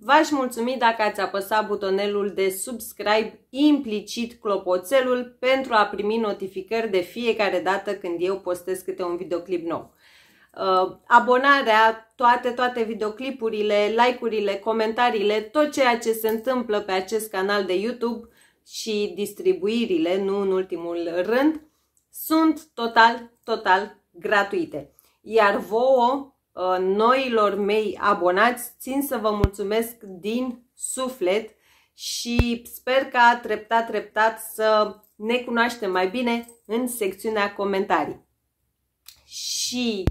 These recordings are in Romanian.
V-aș mulțumi dacă ați apăsat butonelul de subscribe implicit clopoțelul pentru a primi notificări de fiecare dată când eu postez câte un videoclip nou. Uh, abonarea, toate, toate videoclipurile, like-urile, comentariile, tot ceea ce se întâmplă pe acest canal de YouTube și distribuirile, nu în ultimul rând, sunt total, total gratuite. Iar vouă Uh, noilor mei abonați. Țin să vă mulțumesc din suflet și sper ca treptat, treptat să ne cunoaștem mai bine în secțiunea comentarii. Și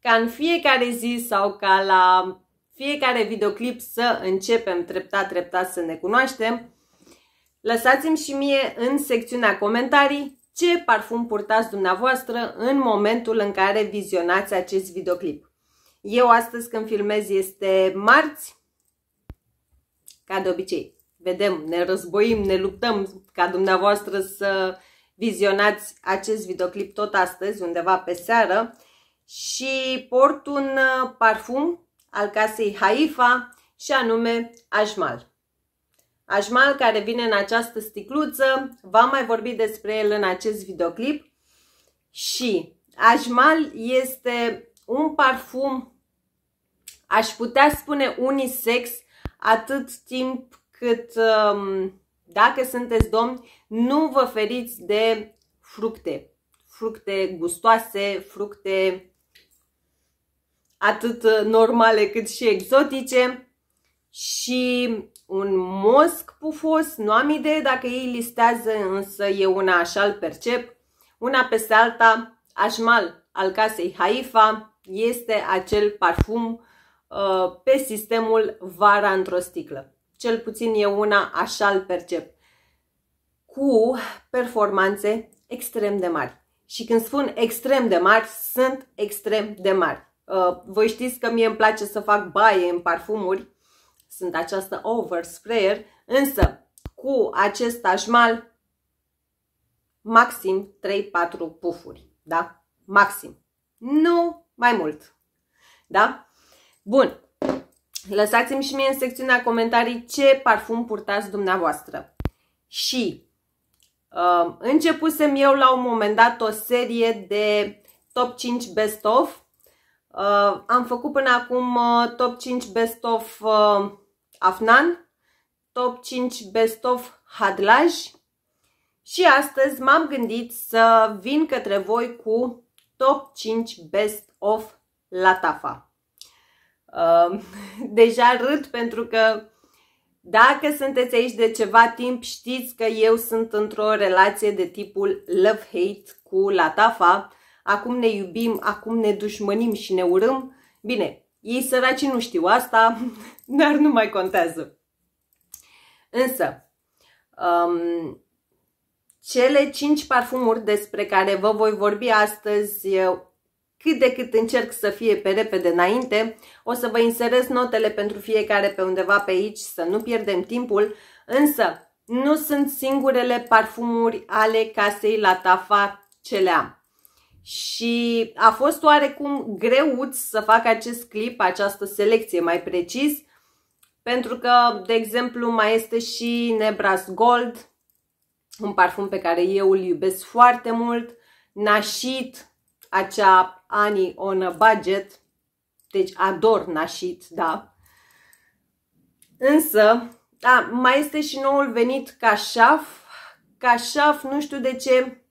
ca în fiecare zi sau ca la fiecare videoclip să începem treptat, treptat să ne cunoaștem, lăsați-mi și mie în secțiunea comentarii ce parfum purtați dumneavoastră în momentul în care vizionați acest videoclip. Eu astăzi când filmez este marți, ca de obicei. Vedem, ne războim, ne luptăm ca dumneavoastră să vizionați acest videoclip tot astăzi, undeva pe seară. Și port un uh, parfum al casei Haifa și anume Ajmal. Ajmal care vine în această sticluță, v-am mai vorbit despre el în acest videoclip. Și Ajmal este un parfum aș putea spune unisex atât timp cât um, dacă sunteți domni, nu vă feriți de fructe. Fructe gustoase, fructe atât normale cât și exotice și un mosc pufos, nu am idee dacă ei listează, însă eu una așa îl percep, una peste alta, așmal al casei Haifa este acel parfum Uh, pe sistemul vara într-o sticlă. Cel puțin e una așa îl percep. Cu performanțe extrem de mari. Și când spun extrem de mari, sunt extrem de mari. Uh, voi știți că mie îmi place să fac baie în parfumuri, sunt această oversprayer, însă cu acest tajmal maxim 3-4 pufuri, da? Maxim. Nu mai mult. Da? Bun. Lăsați-mi și mie în secțiunea comentarii ce parfum purtați dumneavoastră. Și uh, începusem eu la un moment dat o serie de top 5 best of. Uh, am făcut până acum uh, top 5 best of uh, Afnan, top 5 best of Hadlaj și astăzi m-am gândit să vin către voi cu top 5 best of Latafa. Um, deja râd pentru că dacă sunteți aici de ceva timp, știți că eu sunt într-o relație de tipul love-hate cu Latafa. Acum ne iubim, acum ne dușmănim și ne urâm. Bine, ei săraci nu știu asta, dar nu mai contează. Însă, um, cele cinci parfumuri despre care vă voi vorbi astăzi cât de cât încerc să fie pe repede înainte. O să vă inserez notele pentru fiecare pe undeva pe aici, să nu pierdem timpul, însă nu sunt singurele parfumuri ale casei la tafa ce le am. Și a fost oarecum greuț să fac acest clip, această selecție mai precis, pentru că, de exemplu, mai este și Nebras Gold, un parfum pe care eu îl iubesc foarte mult, Nașit, acea Ani on budget, deci ador nașit, da. Însă, da, mai este și noul venit Cașaf. Cașaf, nu știu de ce,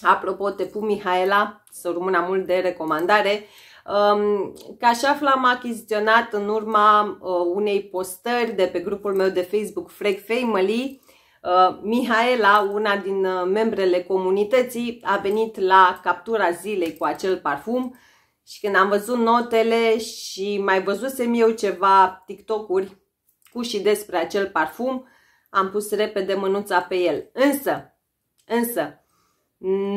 apropo, te pun Mihaela, să rămână mult de recomandare, Um, Cașaf l-am achiziționat în urma uh, unei postări de pe grupul meu de Facebook Freg Family Uh, Mihaela, una din uh, membrele comunității, a venit la captura zilei cu acel parfum și când am văzut notele și mai văzusem eu ceva TikTok-uri cu și despre acel parfum, am pus repede mânuța pe el. Însă, însă,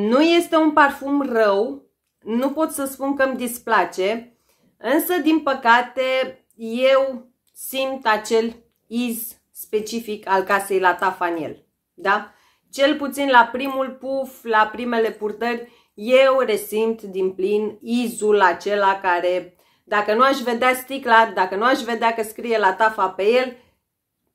nu este un parfum rău, nu pot să spun că îmi displace, însă, din păcate, eu simt acel iz specific al casei la tafaniel. Da? Cel puțin la primul puf, la primele purtări, eu resimt din plin izul acela care, dacă nu aș vedea sticla, dacă nu aș vedea că scrie la tafa pe el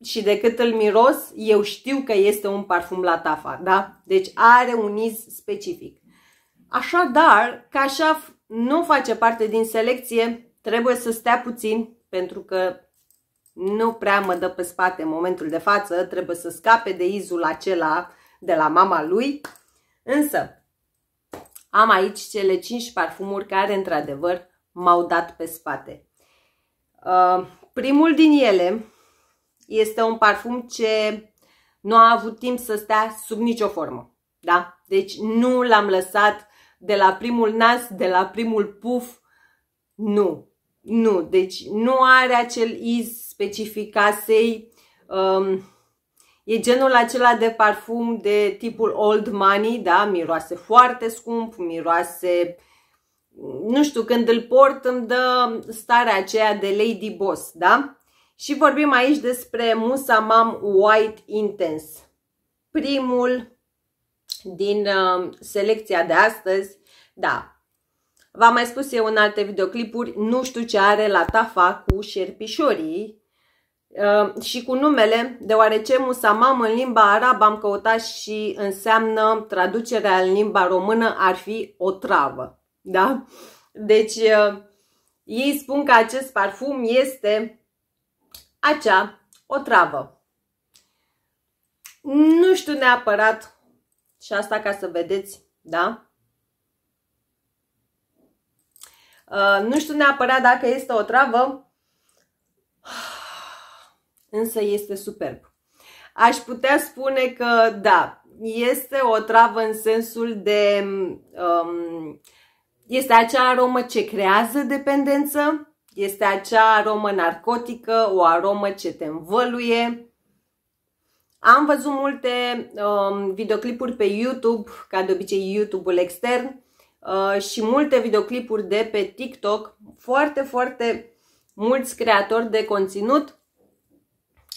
și decât îl miros, eu știu că este un parfum la tafa, da? Deci are un iz specific. Așadar, așa nu face parte din selecție, trebuie să stea puțin pentru că nu prea mă dă pe spate în momentul de față, trebuie să scape de izul acela de la mama lui. Însă, am aici cele 5 parfumuri care, într-adevăr, m-au dat pe spate. Uh, primul din ele este un parfum ce nu a avut timp să stea sub nicio formă. Da? Deci nu l-am lăsat de la primul nas, de la primul puf, nu. Nu, deci nu are acel iz specific casei. Um, e genul acela de parfum de tipul old money, da? Miroase foarte scump, miroase... Nu știu, când îl port îmi dă starea aceea de Lady Boss, da? Și vorbim aici despre Musa Mam White Intense. Primul din uh, selecția de astăzi, da, V-am mai spus eu în alte videoclipuri, nu știu ce are la tafa cu șerpișorii uh, și cu numele, deoarece musamam în limba arabă am căutat și înseamnă traducerea în limba română ar fi o travă. Da? Deci uh, ei spun că acest parfum este acea o travă. Nu știu neapărat și asta ca să vedeți, da? Uh, nu știu neapărat dacă este o travă, însă este superb. Aș putea spune că da, este o travă în sensul de... Um, este acea aromă ce creează dependență, este acea aromă narcotică, o aromă ce te învăluie. Am văzut multe um, videoclipuri pe YouTube, ca de obicei YouTube-ul extern, Uh, și multe videoclipuri de pe TikTok, foarte, foarte mulți creatori de conținut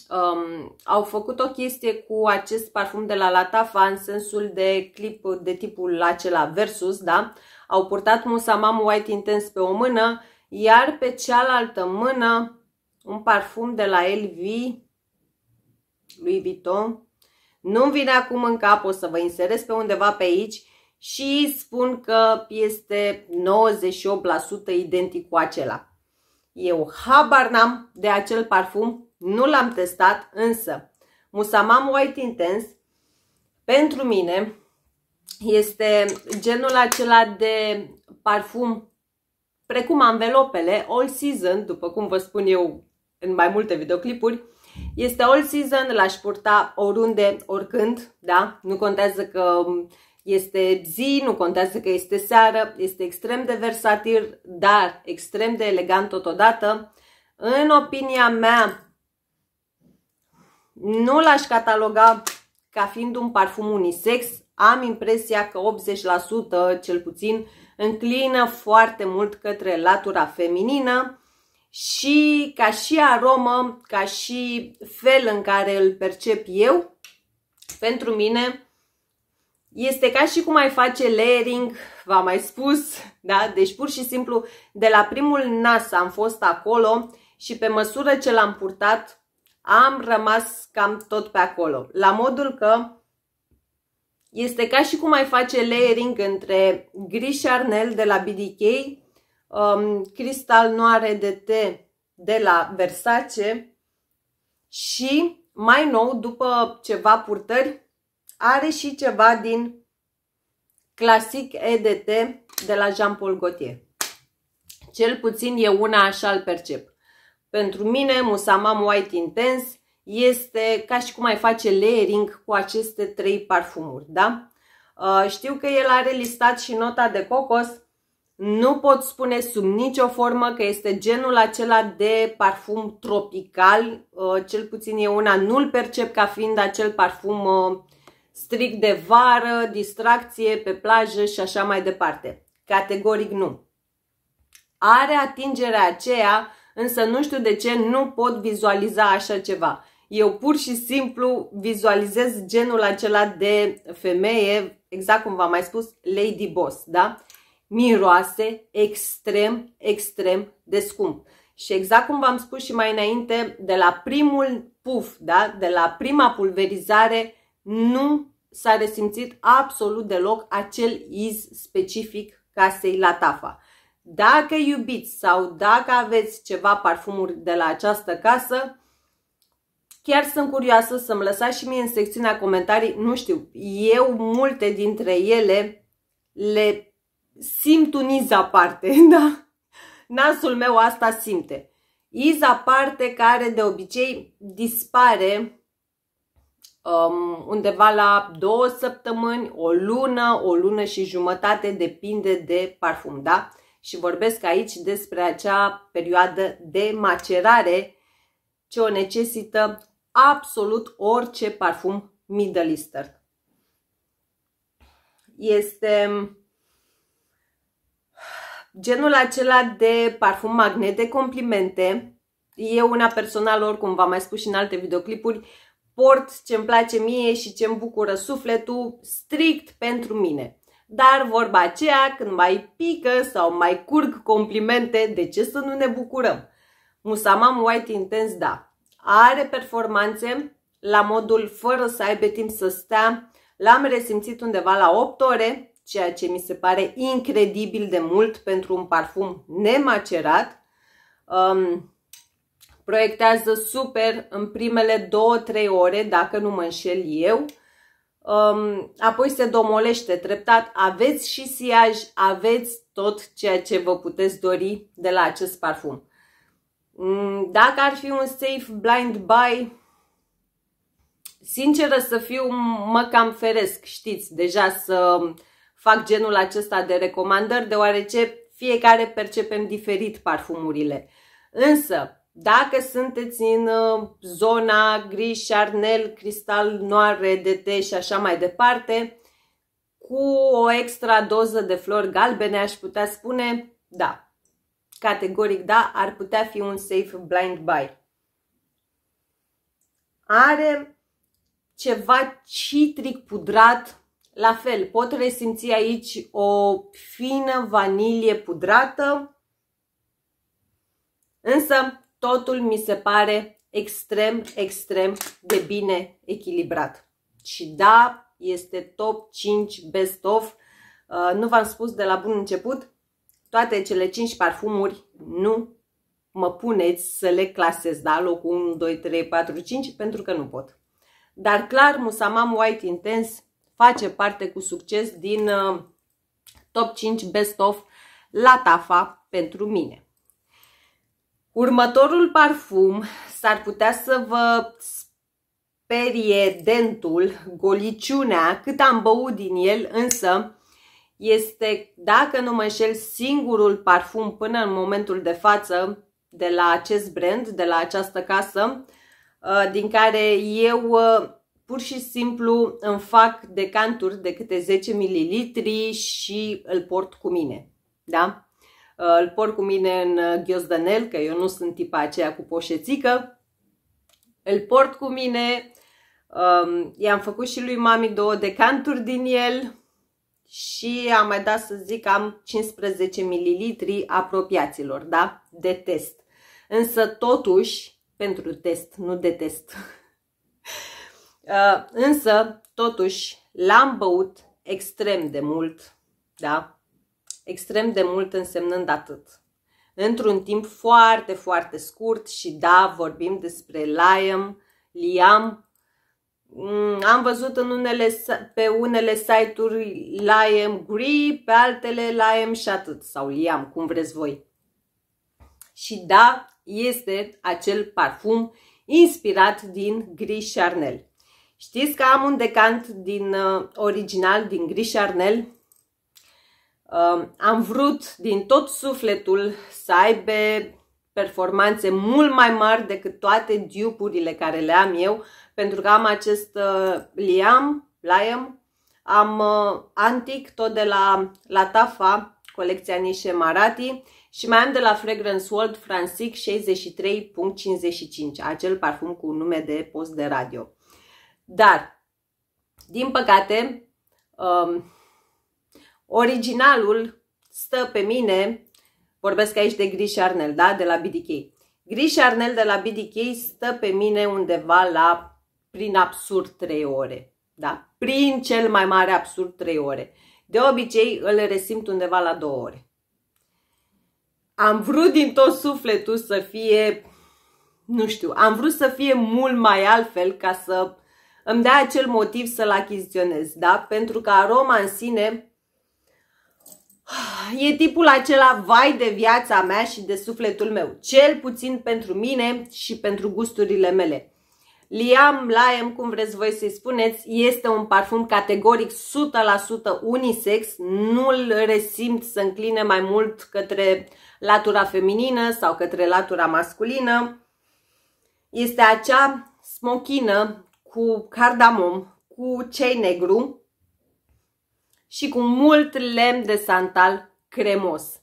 um, au făcut o chestie cu acest parfum de la Latafa în sensul de clip de tipul acela versus, da? Au purtat Musamam White intens pe o mână, iar pe cealaltă mână un parfum de la LV lui Vuitton. Nu-mi vine acum în cap, o să vă inserez pe undeva pe aici și spun că este 98% identic cu acela. Eu habar n-am de acel parfum, nu l-am testat, însă Musamam White Intense pentru mine este genul acela de parfum precum anvelopele, all season, după cum vă spun eu în mai multe videoclipuri, este all season, l-aș purta oriunde, oricând, da? Nu contează că este zi, nu contează că este seară, este extrem de versatil, dar extrem de elegant totodată. În opinia mea, nu l-aș cataloga ca fiind un parfum unisex, am impresia că 80% cel puțin înclină foarte mult către latura feminină și ca și aromă, ca și fel în care îl percep eu, pentru mine este ca și cum ai face layering, v-am mai spus, da? Deci pur și simplu de la primul nas am fost acolo și pe măsură ce l-am purtat am rămas cam tot pe acolo. La modul că este ca și cum ai face layering între gri Charnel de la BDK, um, Cristal Noare de T de la Versace și mai nou, după ceva purtări, are și ceva din clasic EDT de la Jean-Paul Gaultier. Cel puțin e una așa îl percep. Pentru mine, Musamam White Intens este ca și cum ai face layering cu aceste trei parfumuri, da? Uh, știu că el are listat și nota de cocos, nu pot spune sub nicio formă că este genul acela de parfum tropical, uh, cel puțin eu una nu-l percep ca fiind acel parfum uh, strict de vară, distracție pe plajă și așa mai departe. Categoric nu. Are atingerea aceea, însă nu știu de ce nu pot vizualiza așa ceva. Eu pur și simplu vizualizez genul acela de femeie, exact cum v-am mai spus, lady boss, da? Miroase extrem, extrem de scump. Și exact cum v-am spus și mai înainte, de la primul puf, da? de la prima pulverizare, nu s-a resimțit absolut deloc acel iz specific casei la tafa. Dacă iubiți sau dacă aveți ceva parfumuri de la această casă, Chiar sunt curioasă să-mi lăsați și mie în secțiunea comentarii, nu știu, eu multe dintre ele le simt un iz aparte, da? Nasul meu asta simte. Iz aparte care de obicei dispare um, undeva la două săptămâni, o lună, o lună și jumătate, depinde de parfum, da? Și vorbesc aici despre acea perioadă de macerare ce o necesită absolut orice parfum Middle Eastern. Este um, genul acela de parfum magnet de complimente. Eu una personal, oricum v-am mai spus și în alte videoclipuri, port ce-mi place mie și ce-mi bucură sufletul strict pentru mine. Dar vorba aceea, când mai pică sau mai curg complimente, de ce să nu ne bucurăm? Musamam White Intense, da, are performanțe la modul fără să aibă timp să stea. L-am resimțit undeva la 8 ore, ceea ce mi se pare incredibil de mult pentru un parfum nemacerat. Um, proiectează super în primele 2-3 ore, dacă nu mă înșel eu, um, apoi se domolește treptat, aveți și siaj, aveți tot ceea ce vă puteți dori de la acest parfum. Mm, dacă ar fi un safe blind buy, sinceră să fiu, mă cam feresc, știți, deja să fac genul acesta de recomandări, deoarece fiecare percepem diferit parfumurile. Însă, dacă sunteți în uh, zona gri, șarnel, cristal, noare, DT și așa mai departe, cu o extra doză de flori galbene aș putea spune da. Categoric da, ar putea fi un safe blind buy. Are ceva citric pudrat, la fel, pot resimți aici o fină vanilie pudrată, însă totul mi se pare extrem, extrem de bine echilibrat. Și da, este top 5 best of. Uh, nu v-am spus de la bun început, toate cele 5 parfumuri nu mă puneți să le clasez, da, locul 1, 2, 3, 4, 5, pentru că nu pot. Dar clar, Musamam White Intense face parte cu succes din uh, top 5 best of la TAFA pentru mine. Următorul parfum s-ar putea să vă sperie dentul, goliciunea, cât am băut din el, însă este, dacă nu mă înșel, singurul parfum până în momentul de față de la acest brand, de la această casă, uh, din care eu uh, pur și simplu îmi fac decanturi de câte 10 ml și îl port cu mine. Da? Uh, îl port cu mine în uh, ghiozdanel, că eu nu sunt tipa aceea cu poșețică, îl port cu mine, um, i-am făcut și lui mami două decanturi din el și am mai dat să zic am 15 ml apropiaților, da? De test. Însă totuși, pentru test, nu de test, uh, însă totuși l-am băut extrem de mult, da? extrem de mult însemnând atât. Într-un timp foarte, foarte scurt și da, vorbim despre Liam, Liam, mm, am văzut în unele, pe unele site-uri Liam Gri, pe altele Liam și atât, sau Liam, cum vreți voi. Și da, este acel parfum inspirat din Gris Charnel. Știți că am un decant din uh, original din Gris Charnel Um, am vrut din tot sufletul să aibă performanțe mult mai mari decât toate dupurile care le am eu, pentru că am acest uh, liam, liam, am uh, antic tot de la, la Tafa, colecția Nișe Marati și mai am de la Fragrance World Francic 63.55, acel parfum cu nume de post de radio. Dar, din păcate, um, Originalul stă pe mine, vorbesc aici de Gris Arnel, da? de la BDK. Gris Arnel de la BDK stă pe mine undeva la, prin absurd, 3 ore. Da? Prin cel mai mare absurd, 3 ore. De obicei îl resimt undeva la 2 ore. Am vrut din tot sufletul să fie, nu știu, am vrut să fie mult mai altfel ca să îmi dea acel motiv să-l achiziționez, da? Pentru că aroma în sine E tipul acela vai de viața mea și de sufletul meu, cel puțin pentru mine și pentru gusturile mele. Liam Laem, cum vreți voi să-i spuneți, este un parfum categoric 100% unisex, nu-l resimt să încline mai mult către latura feminină sau către latura masculină. Este acea smochină cu cardamom, cu cei negru, și cu mult lemn de santal cremos.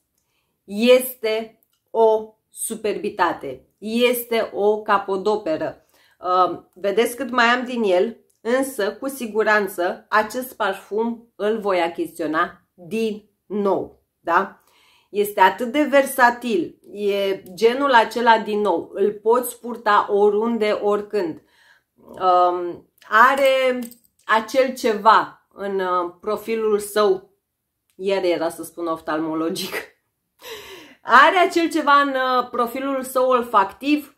Este o superbitate, este o capodoperă. Um, vedeți cât mai am din el, însă cu siguranță acest parfum îl voi achiziționa din nou. Da? Este atât de versatil, e genul acela din nou, îl poți purta oriunde, oricând. Um, are acel ceva în uh, profilul său, iar era să spun oftalmologic, are acel ceva în uh, profilul său olfactiv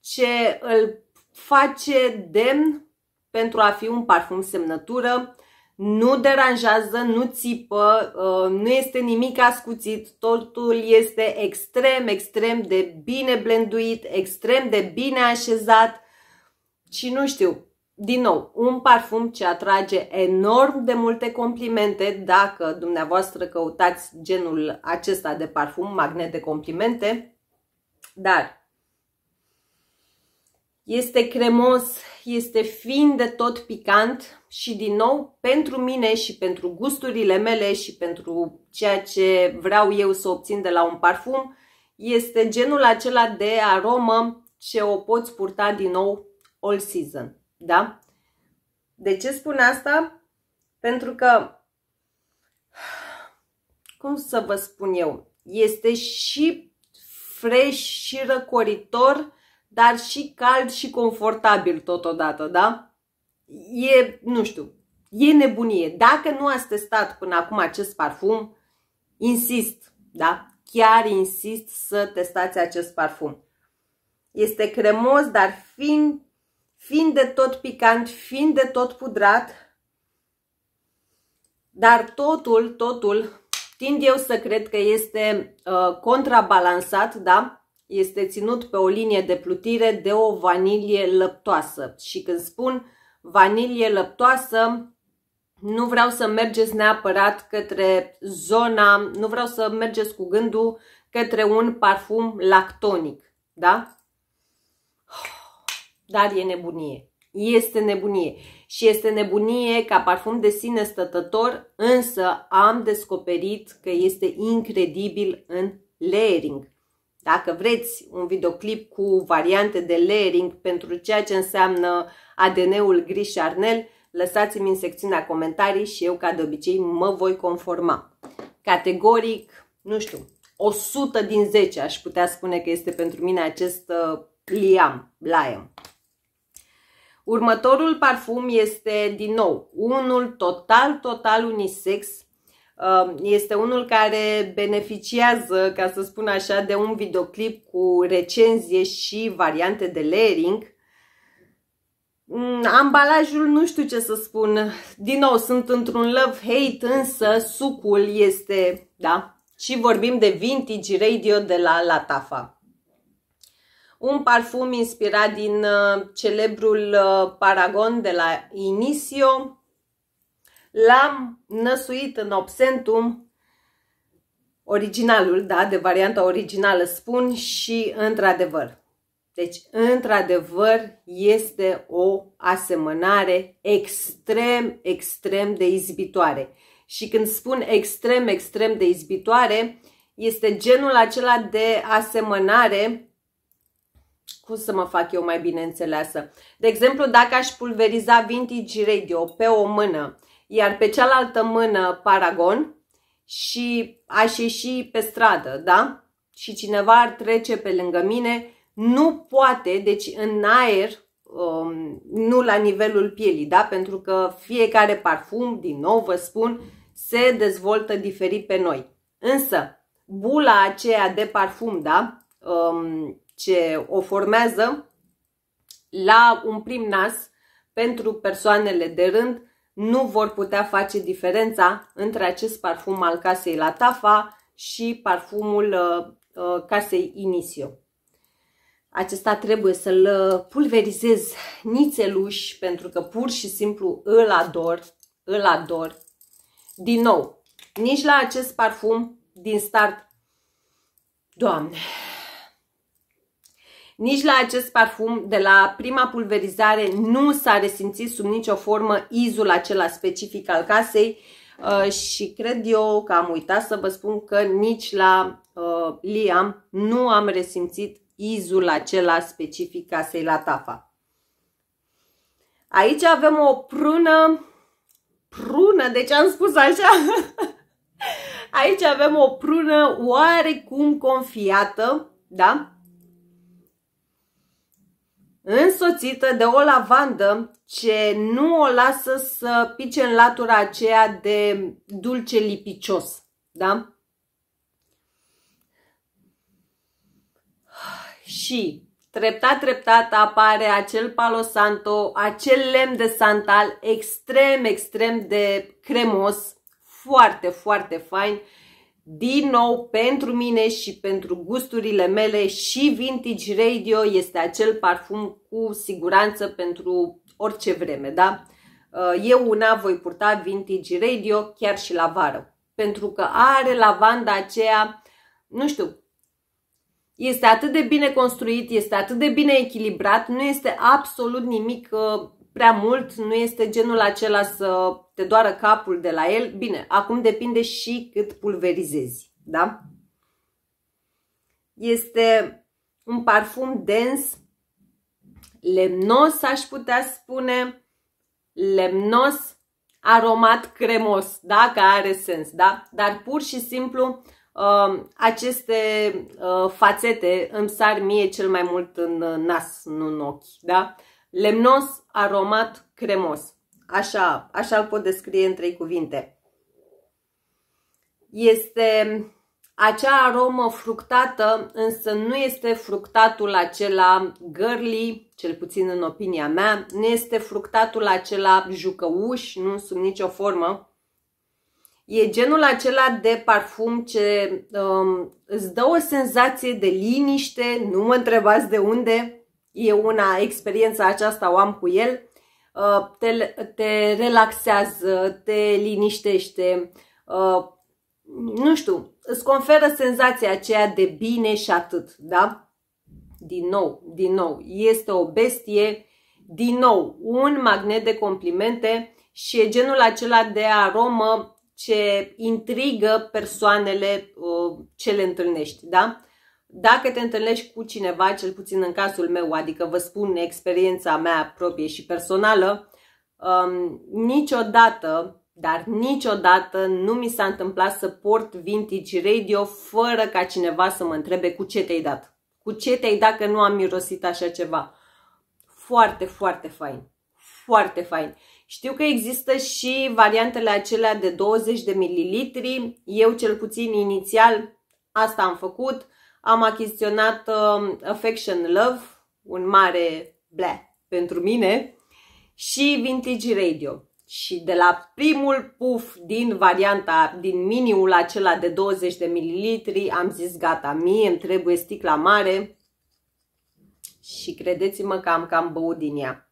ce îl face demn pentru a fi un parfum semnătură, nu deranjează, nu țipă, uh, nu este nimic ascuțit, totul este extrem, extrem de bine blenduit, extrem de bine așezat și nu știu, din nou, un parfum ce atrage enorm de multe complimente dacă dumneavoastră căutați genul acesta de parfum, magnet de complimente, dar este cremos, este fin de tot picant și din nou pentru mine și pentru gusturile mele și pentru ceea ce vreau eu să obțin de la un parfum, este genul acela de aromă ce o poți purta din nou all season. Da? De ce spun asta? Pentru că, cum să vă spun eu, este și fresh și răcoritor, dar și cald și confortabil totodată, da? E, nu știu, e nebunie. Dacă nu ați testat până acum acest parfum, insist, da? Chiar insist să testați acest parfum. Este cremos, dar fin, fiind de tot picant, fiind de tot pudrat, dar totul, totul, tind eu să cred că este uh, contrabalansat, da? Este ținut pe o linie de plutire de o vanilie lăptoasă. Și când spun vanilie lăptoasă, nu vreau să mergeți neapărat către zona, nu vreau să mergeți cu gândul către un parfum lactonic, da? dar e nebunie. Este nebunie. Și este nebunie ca parfum de sine stătător, însă am descoperit că este incredibil în layering. Dacă vreți un videoclip cu variante de layering pentru ceea ce înseamnă ADN-ul gri arnel, lăsați-mi în secțiunea comentarii și eu, ca de obicei, mă voi conforma. Categoric, nu știu, 100 din 10 aș putea spune că este pentru mine acest uh, liam, liam. Următorul parfum este din nou unul total, total unisex. Um, este unul care beneficiază, ca să spun așa, de un videoclip cu recenzie și variante de layering. Mm, ambalajul, nu știu ce să spun, din nou sunt într-un love-hate, însă sucul este, da, și vorbim de vintage radio de la Latafa un parfum inspirat din uh, celebrul uh, paragon de la Inisio. L-am năsuit în Obsentum, originalul, da, de varianta originală spun și într-adevăr. Deci, într-adevăr, este o asemănare extrem, extrem de izbitoare. Și când spun extrem, extrem de izbitoare, este genul acela de asemănare cum să mă fac eu mai bine înțeleasă? De exemplu, dacă aș pulveriza Vintage Radio pe o mână, iar pe cealaltă mână Paragon și aș ieși pe stradă, da? Și cineva ar trece pe lângă mine, nu poate, deci în aer, um, nu la nivelul pielii, da? Pentru că fiecare parfum, din nou vă spun, se dezvoltă diferit pe noi. Însă, bula aceea de parfum, da? Um, ce o formează la un prim nas pentru persoanele de rând nu vor putea face diferența între acest parfum al casei la tafa și parfumul uh, uh, casei Inisio. Acesta trebuie să-l pulverizez nițeluș pentru că pur și simplu îl ador, îl ador. Din nou, nici la acest parfum din start, Doamne, nici la acest parfum, de la prima pulverizare, nu s-a resimțit sub nicio formă izul acela specific al casei uh, și cred eu că am uitat să vă spun că nici la uh, Liam nu am resimțit izul acela specific casei la tafa. Aici avem o prună, prună, deci am spus așa, aici avem o prună oarecum confiată, da? însoțită de o lavandă ce nu o lasă să pice în latura aceea de dulce lipicios. Da? Și treptat, treptat apare acel palo santo, acel lemn de santal extrem, extrem de cremos, foarte, foarte fain din nou pentru mine și pentru gusturile mele și Vintage Radio este acel parfum cu siguranță pentru orice vreme, da? Uh, eu una voi purta Vintage Radio chiar și la vară, pentru că are lavanda aceea, nu știu, este atât de bine construit, este atât de bine echilibrat, nu este absolut nimic uh, prea mult, nu este genul acela să te doară capul de la el. Bine, acum depinde și cât pulverizezi, da? Este un parfum dens, lemnos, aș putea spune, lemnos, aromat cremos, da? Că are sens, da? Dar pur și simplu um, aceste uh, fațete îmi sar mie cel mai mult în uh, nas, nu în ochi, da? lemnos, aromat, cremos. Așa, așa îl pot descrie în trei cuvinte. Este acea aromă fructată, însă nu este fructatul acela girly, cel puțin în opinia mea, nu este fructatul acela jucăuș, nu sub nicio formă. E genul acela de parfum ce um, îți dă o senzație de liniște, nu mă întrebați de unde, e una, experiența aceasta o am cu el, uh, te, te relaxează, te liniștește, uh, nu știu, îți conferă senzația aceea de bine și atât, da? Din nou, din nou, este o bestie, din nou, un magnet de complimente și e genul acela de aromă ce intrigă persoanele uh, ce le întâlnești, da? Dacă te întâlnești cu cineva, cel puțin în cazul meu, adică vă spun experiența mea proprie și personală, um, niciodată, dar niciodată nu mi s-a întâmplat să port vintage radio fără ca cineva să mă întrebe cu ce te-ai dat. Cu ce te-ai dat că nu am mirosit așa ceva. Foarte, foarte fain. Foarte fain. Știu că există și variantele acelea de 20 de mililitri. Eu cel puțin inițial asta am făcut am achiziționat uh, Affection Love, un mare ble pentru mine, și Vintage Radio. Și de la primul puf din varianta, din miniul acela de 20 de mililitri, am zis gata, mie îmi trebuie sticla mare și credeți-mă că am cam băut din ea.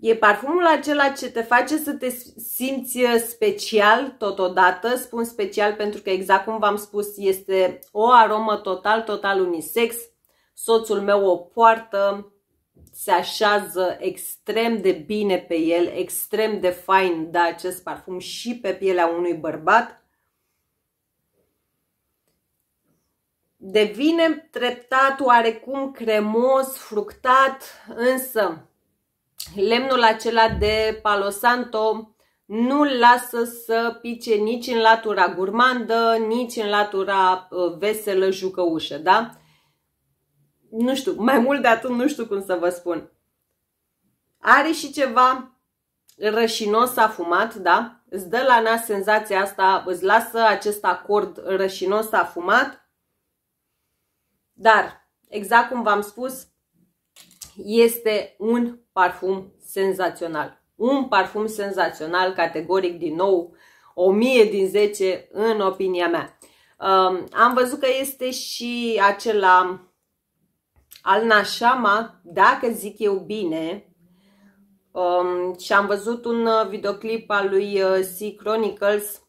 E parfumul acela ce te face să te simți uh, special totodată, spun special pentru că exact cum v-am spus este o aromă total, total unisex. Soțul meu o poartă, se așează extrem de bine pe el, extrem de fain, da, acest parfum și pe pielea unui bărbat. Devine treptat oarecum cremos, fructat, însă lemnul acela de palosanto nu lasă să pice nici în latura gurmandă, nici în latura uh, veselă jucăușă, da? Nu știu, mai mult de atât nu știu cum să vă spun. Are și ceva rășinos afumat, da? Îți dă la nas senzația asta, îți lasă acest acord rășinos afumat. Dar, exact cum v-am spus, este un parfum senzațional. Un parfum senzațional, categoric din nou, 1000 din 10 în opinia mea. Um, am văzut că este și acela al Nașama, dacă zic eu bine, um, și am văzut un uh, videoclip al lui uh, Sea Chronicles,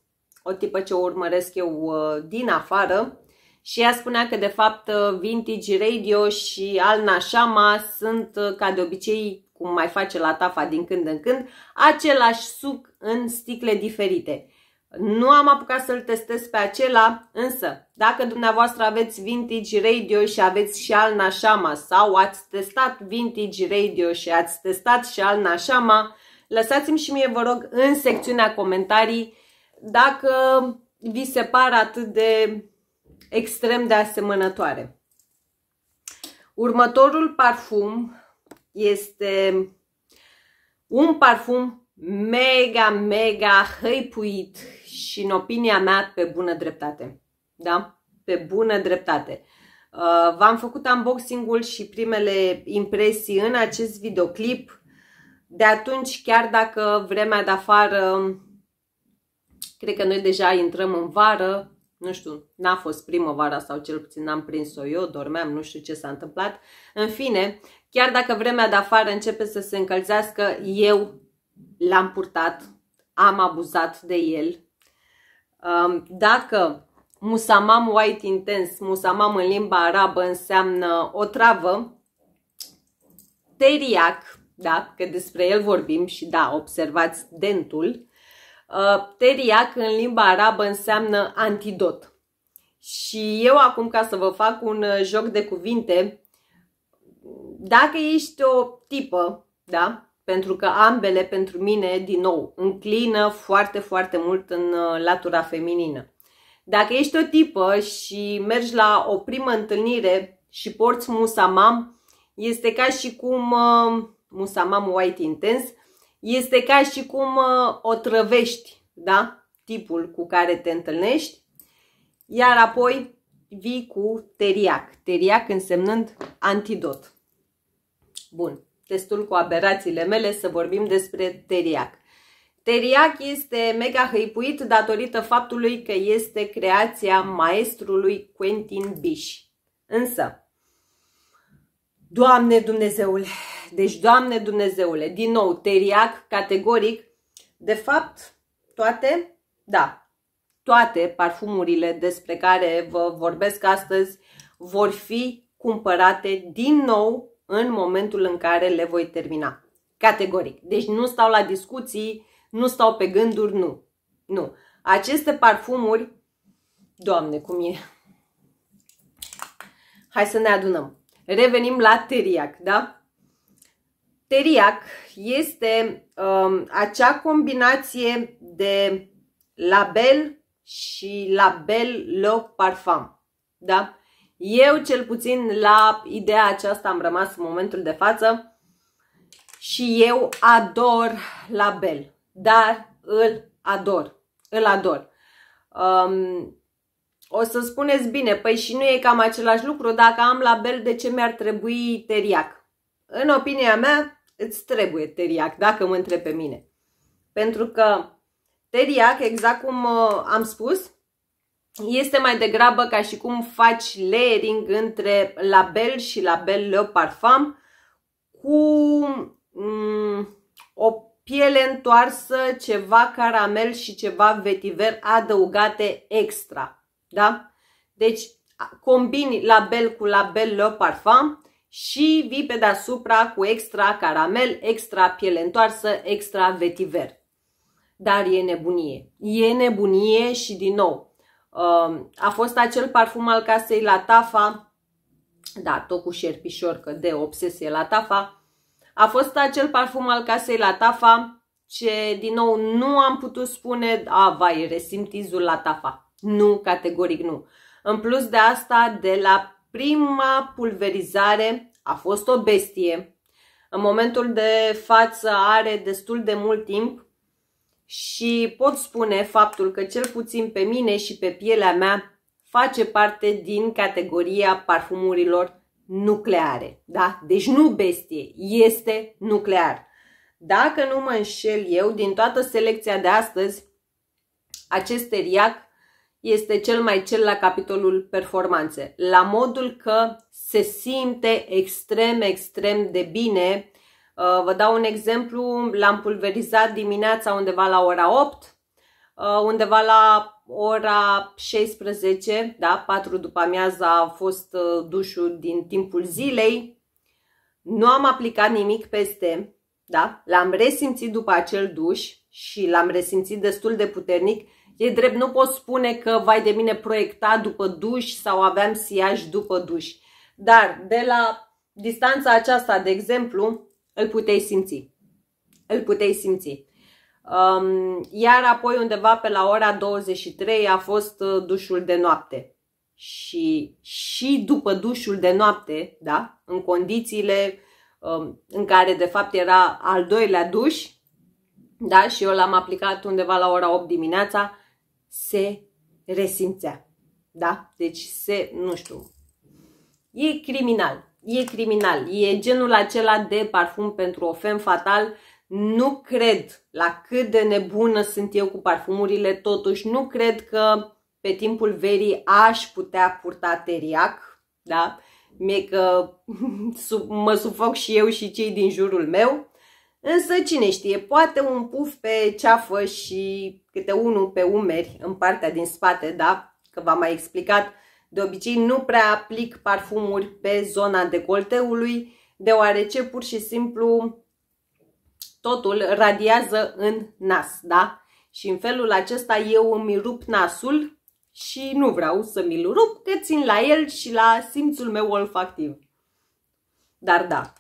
o tipă ce o urmăresc eu uh, din afară, și ea spunea că de fapt uh, Vintage Radio și Alna Shama sunt uh, ca de obicei cum mai face la tafa din când în când, același suc în sticle diferite. Nu am apucat să-l testez pe acela, însă dacă dumneavoastră aveți Vintage Radio și aveți și Alna Shama sau ați testat Vintage Radio și ați testat și Alna Shama, lăsați-mi și mie, vă rog, în secțiunea comentarii dacă vi se par atât de extrem de asemănătoare. Următorul parfum este un parfum mega, mega hăipuit și în opinia mea pe bună dreptate. Da? Pe bună dreptate. Uh, v-am făcut unboxing-ul și primele impresii în acest videoclip. De atunci, chiar dacă vremea de afară, cred că noi deja intrăm în vară, nu știu, n-a fost primăvara sau cel puțin n-am prins-o eu, dormeam, nu știu ce s-a întâmplat. În fine, chiar dacă vremea de afară începe să se încălzească, eu l-am purtat, am abuzat de el. Um, dacă musamam white intens, musamam în limba arabă înseamnă o travă, teriac, da, că despre el vorbim și da, observați dentul, Uh, Teriac în limba arabă înseamnă antidot. Și eu acum, ca să vă fac un uh, joc de cuvinte, dacă ești o tipă, da? Pentru că ambele, pentru mine, din nou, înclină foarte, foarte mult în uh, latura feminină. Dacă ești o tipă și mergi la o primă întâlnire și porți musamam, este ca și cum uh, musamam white intens, este ca și cum uh, o trăvești, da? Tipul cu care te întâlnești. Iar apoi vii cu teriac. Teriac însemnând antidot. Bun, Testul cu aberațiile mele să vorbim despre teriac. Teriac este mega hăipuit datorită faptului că este creația maestrului Quentin Bish. Însă, Doamne Dumnezeule! Deci, Doamne Dumnezeule, din nou, teriac, categoric, de fapt, toate, da, toate parfumurile despre care vă vorbesc astăzi vor fi cumpărate din nou în momentul în care le voi termina. Categoric. Deci nu stau la discuții, nu stau pe gânduri, nu. Nu. Aceste parfumuri, doamne, cum e. Hai să ne adunăm revenim la teriac, da? Teriac este um, acea combinație de label și label le parfum, da? Eu cel puțin la ideea aceasta am rămas în momentul de față și eu ador label, dar îl ador, îl ador. Um, o să spuneți bine, păi și nu e cam același lucru dacă am label, de ce mi-ar trebui teriac. În opinia mea, îți trebuie teriac, dacă mă întreb pe mine. Pentru că teriac, exact cum uh, am spus, este mai degrabă ca și cum faci layering între label și label Le Parfum cu mm, o piele întoarsă, ceva caramel și ceva vetiver adăugate extra. Da? Deci combini label cu label Le Parfum și vii pe deasupra cu extra caramel, extra piele întoarsă, extra vetiver. Dar e nebunie. E nebunie și din nou. Um, a fost acel parfum al casei la tafa, da, tot cu șerpișor, că de obsesie la tafa, a fost acel parfum al casei la tafa ce, din nou, nu am putut spune, a, vai, resimtizul la tafa. Nu, categoric nu. În plus de asta, de la prima pulverizare a fost o bestie. În momentul de față are destul de mult timp și pot spune faptul că cel puțin pe mine și pe pielea mea face parte din categoria parfumurilor nucleare. Da? Deci nu bestie, este nuclear. Dacă nu mă înșel eu, din toată selecția de astăzi, acest teriac este cel mai cel la capitolul performanțe, la modul că se simte extrem, extrem de bine. Uh, vă dau un exemplu, l-am pulverizat dimineața undeva la ora 8, uh, undeva la ora 16, da, 4 după amiaza a fost uh, dușul din timpul zilei, nu am aplicat nimic peste, da, l-am resimțit după acel duș și l-am resimțit destul de puternic, E drept, nu pot spune că, vai de mine, proiecta după duș sau aveam siaj după duș. Dar de la distanța aceasta, de exemplu, îl puteai simți. Îl puteai simți. Um, iar apoi undeva pe la ora 23 a fost uh, dușul de noapte. Și, și după dușul de noapte, da, în condițiile um, în care de fapt era al doilea duș, da, și eu l-am aplicat undeva la ora 8 dimineața, se resimțea. Da? Deci se, nu știu, e criminal. E criminal. E genul acela de parfum pentru o fem fatal. Nu cred la cât de nebună sunt eu cu parfumurile, totuși nu cred că pe timpul verii aș putea purta teriac, da? Mie că mă sufoc și eu și cei din jurul meu. Însă, cine știe, poate un puf pe ceafă și câte unul pe umeri în partea din spate, da? Că v-am mai explicat, de obicei nu prea aplic parfumuri pe zona decolteului, deoarece pur și simplu totul radiază în nas, da? Și în felul acesta eu îmi rup nasul și nu vreau să mi-l rup, că țin la el și la simțul meu olfactiv. Dar da,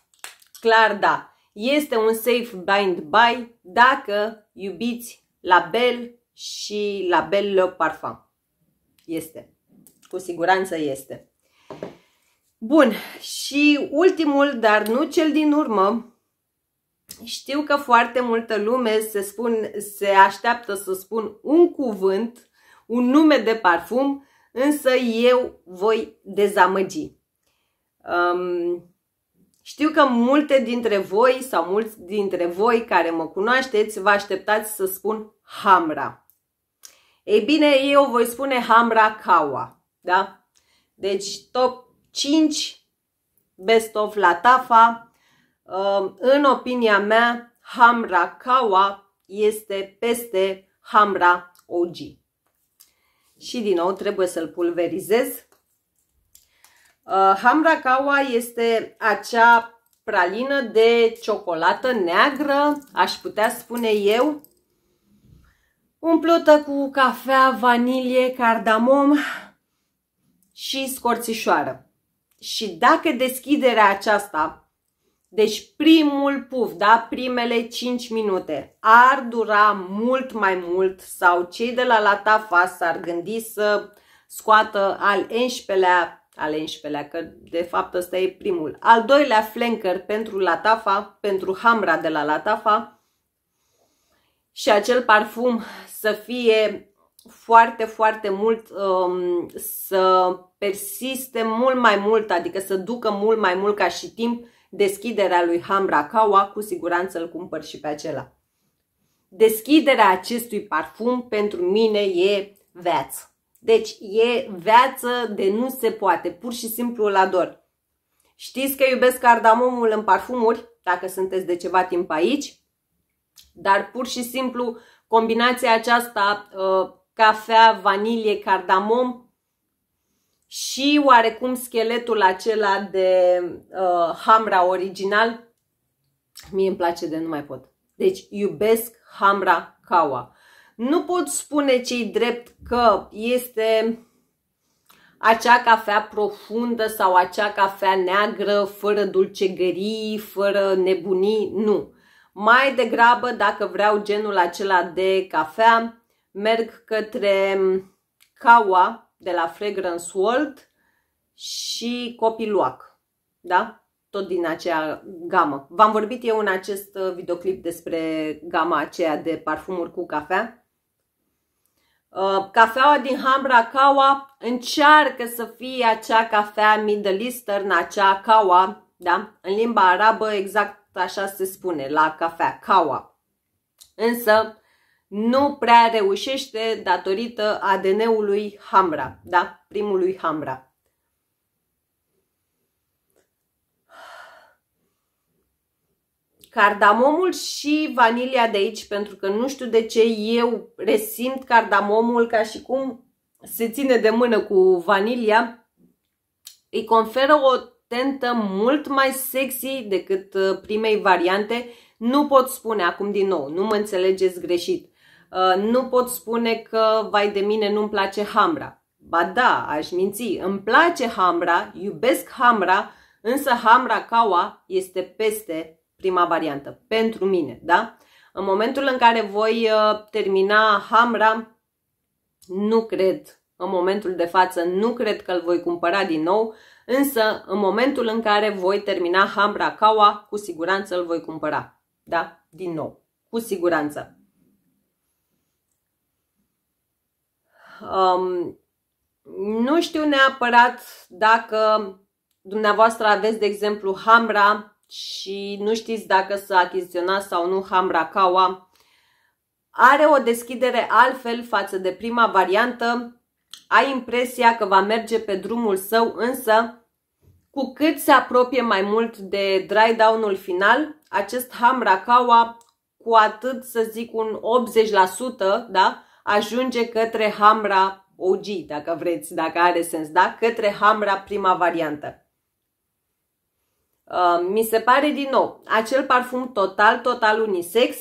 clar da. Este un safe bind buy dacă iubiți la Bel și la Bel Le Parfum. Este. Cu siguranță este. Bun. Și ultimul, dar nu cel din urmă, știu că foarte multă lume se, spun, se așteaptă să spun un cuvânt, un nume de parfum, însă eu voi dezamăgi. Um, știu că multe dintre voi sau mulți dintre voi care mă cunoașteți vă așteptați să spun hamra. Ei bine, eu voi spune hamra kawa, da? Deci top 5 best of la tafa. Ă, în opinia mea, hamra kawa este peste hamra OG. Și din nou trebuie să-l pulverizez Uh, Hamrakawa este acea pralină de ciocolată neagră, aș putea spune eu, umplută cu cafea, vanilie, cardamom și scorțișoară. Și dacă deschiderea aceasta, deci primul puf, da, primele 5 minute, ar dura mult mai mult sau cei de la Latafa s-ar gândi să scoată al 11-lea al 11-lea, că de fapt ăsta e primul. Al doilea flanker pentru Latafa, pentru Hamra de la Latafa și acel parfum să fie foarte, foarte mult, um, să persiste mult mai mult, adică să ducă mult mai mult ca și timp deschiderea lui Hamra Kawa, cu siguranță îl cumpăr și pe acela. Deschiderea acestui parfum pentru mine e veață. Deci e viață de nu se poate, pur și simplu îl ador. Știți că iubesc cardamomul în parfumuri, dacă sunteți de ceva timp aici, dar pur și simplu combinația aceasta, uh, cafea, vanilie, cardamom și oarecum scheletul acela de uh, hamra original, mie îmi place de nu mai pot. Deci iubesc hamra kawa. Nu pot spune cei drept că este acea cafea profundă sau acea cafea neagră, fără dulcegării, fără nebunii, nu. Mai degrabă, dacă vreau genul acela de cafea, merg către Kawa de la Fragrance World și Copiluac, da? Tot din acea gamă. V-am vorbit eu în acest uh, videoclip despre gama aceea de parfumuri cu cafea Uh, cafeaua din Kawa încearcă să fie acea cafea Middle Eastern, acea kawa, da? În limba arabă exact așa se spune, la cafea, kawa. Însă nu prea reușește datorită ADN-ului Hamra, da? Primului Hamra. cardamomul și vanilia de aici, pentru că nu știu de ce eu resimt cardamomul ca și cum se ține de mână cu vanilia. Îi conferă o tentă mult mai sexy decât uh, primei variante. Nu pot spune acum din nou, nu mă înțelegeți greșit. Uh, nu pot spune că, vai de mine, nu-mi place hambra. Ba da, aș minți, îmi place hambra, iubesc hambra, însă hambra caua este peste prima variantă, pentru mine, da? În momentul în care voi uh, termina Hamra, nu cred, în momentul de față, nu cred că îl voi cumpăra din nou, însă în momentul în care voi termina Hamra Kawa, cu siguranță îl voi cumpăra, da? Din nou, cu siguranță. Um, nu știu neapărat dacă dumneavoastră aveți, de exemplu, Hamra și nu știți dacă să achiziționați sau nu Hamrakawa, are o deschidere altfel față de prima variantă, ai impresia că va merge pe drumul său, însă cu cât se apropie mai mult de dry down-ul final, acest Hamrakawa cu atât să zic un 80%, da, ajunge către Hamra OG, dacă vreți, dacă are sens, da, către Hamra prima variantă. Uh, mi se pare din nou, acel parfum total, total unisex,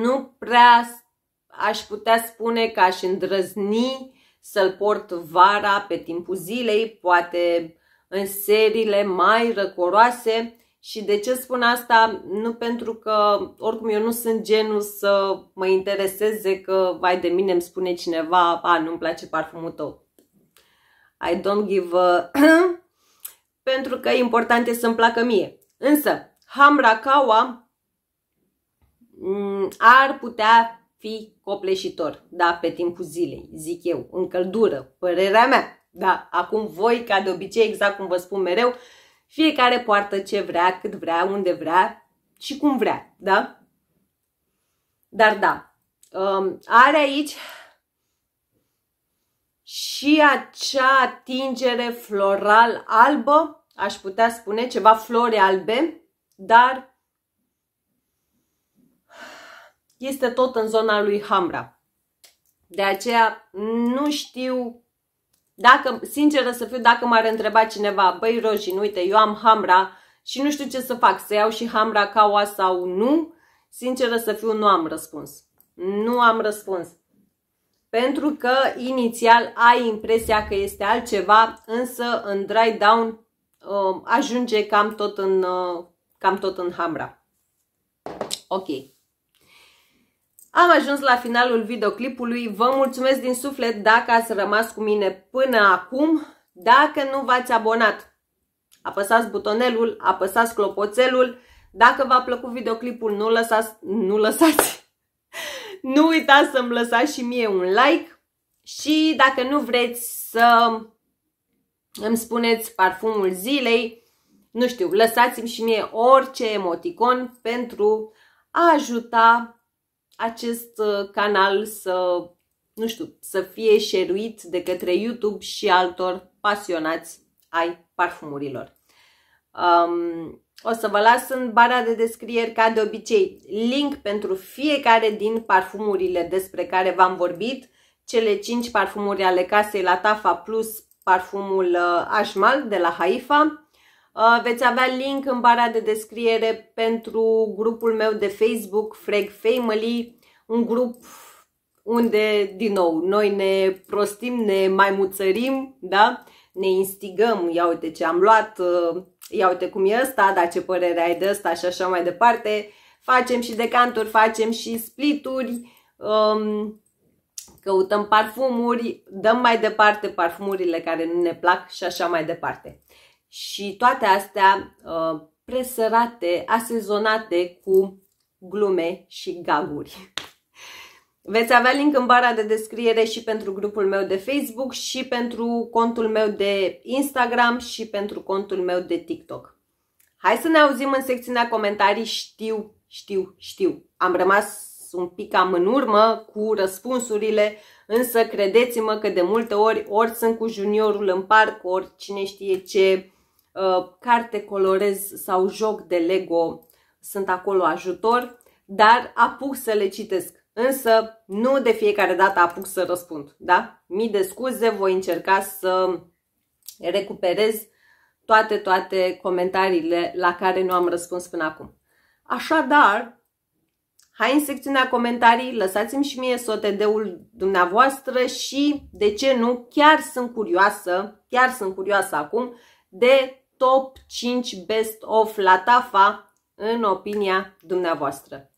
nu prea aș putea spune că aș îndrăzni să-l port vara pe timpul zilei, poate în serile mai răcoroase și de ce spun asta? Nu pentru că oricum eu nu sunt genul să mă intereseze că vai de mine îmi spune cineva a, nu-mi place parfumul tău. I don't give a pentru că important e să-mi placă mie. Însă, Hamrakawa mm, ar putea fi copleșitor, da, pe timpul zilei, zic eu, în căldură, părerea mea. Da, acum voi, ca de obicei, exact cum vă spun mereu, fiecare poartă ce vrea, cât vrea, unde vrea și cum vrea, da? Dar da, um, are aici și acea atingere floral albă, aș putea spune ceva flori albe, dar este tot în zona lui Hamra. De aceea nu știu dacă, sinceră să fiu, dacă m-ar întreba cineva, băi Rojin, uite, eu am Hamra și nu știu ce să fac, să iau și Hamra Kawa sau nu, sinceră să fiu, nu am răspuns. Nu am răspuns pentru că inițial ai impresia că este altceva, însă în dry down um, ajunge cam tot în, uh, cam tot în hamra. Ok. Am ajuns la finalul videoclipului. Vă mulțumesc din suflet dacă ați rămas cu mine până acum. Dacă nu v-ați abonat, apăsați butonelul, apăsați clopoțelul. Dacă v-a plăcut videoclipul, nu lăsați, nu lăsați, nu uitați să-mi lăsați și mie un like și dacă nu vreți să îmi spuneți parfumul zilei, nu știu, lăsați-mi și mie orice emoticon pentru a ajuta acest uh, canal să, nu știu, să fie șeruit de către YouTube și altor pasionați ai parfumurilor. Um, o să vă las în bara de descrieri ca de obicei link pentru fiecare din parfumurile despre care v-am vorbit, cele 5 parfumuri ale casei la Tafa plus parfumul uh, Ashmal de la Haifa. Uh, veți avea link în bara de descriere pentru grupul meu de Facebook Frag Family, un grup unde, din nou, noi ne prostim, ne mai muțărim, da? ne instigăm, ia uite ce am luat, uh, ia uite cum e ăsta, dar ce părere ai de ăsta și așa mai departe. Facem și decanturi, facem și splituri, um, căutăm parfumuri, dăm mai departe parfumurile care nu ne plac și așa mai departe. Și toate astea uh, presărate, asezonate cu glume și gaguri. Veți avea link în bara de descriere și pentru grupul meu de Facebook și pentru contul meu de Instagram și pentru contul meu de TikTok. Hai să ne auzim în secțiunea comentarii știu, știu, știu. Am rămas un pic cam în urmă cu răspunsurile, însă credeți-mă că de multe ori ori sunt cu juniorul în parc, ori cine știe ce uh, carte colorez sau joc de Lego sunt acolo ajutor, dar apuc să le citesc însă nu de fiecare dată apuc să răspund. Da? Mii de scuze, voi încerca să recuperez toate, toate comentariile la care nu am răspuns până acum. Așadar, hai în secțiunea comentarii, lăsați-mi și mie SOTD-ul dumneavoastră și, de ce nu, chiar sunt curioasă, chiar sunt curioasă acum, de top 5 best of la TAFA în opinia dumneavoastră.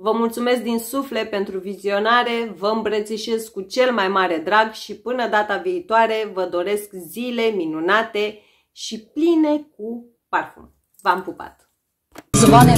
Vă mulțumesc din suflet pentru vizionare, vă îmbrățișez cu cel mai mare drag și până data viitoare vă doresc zile minunate și pline cu parfum. V-am pupat! Zvone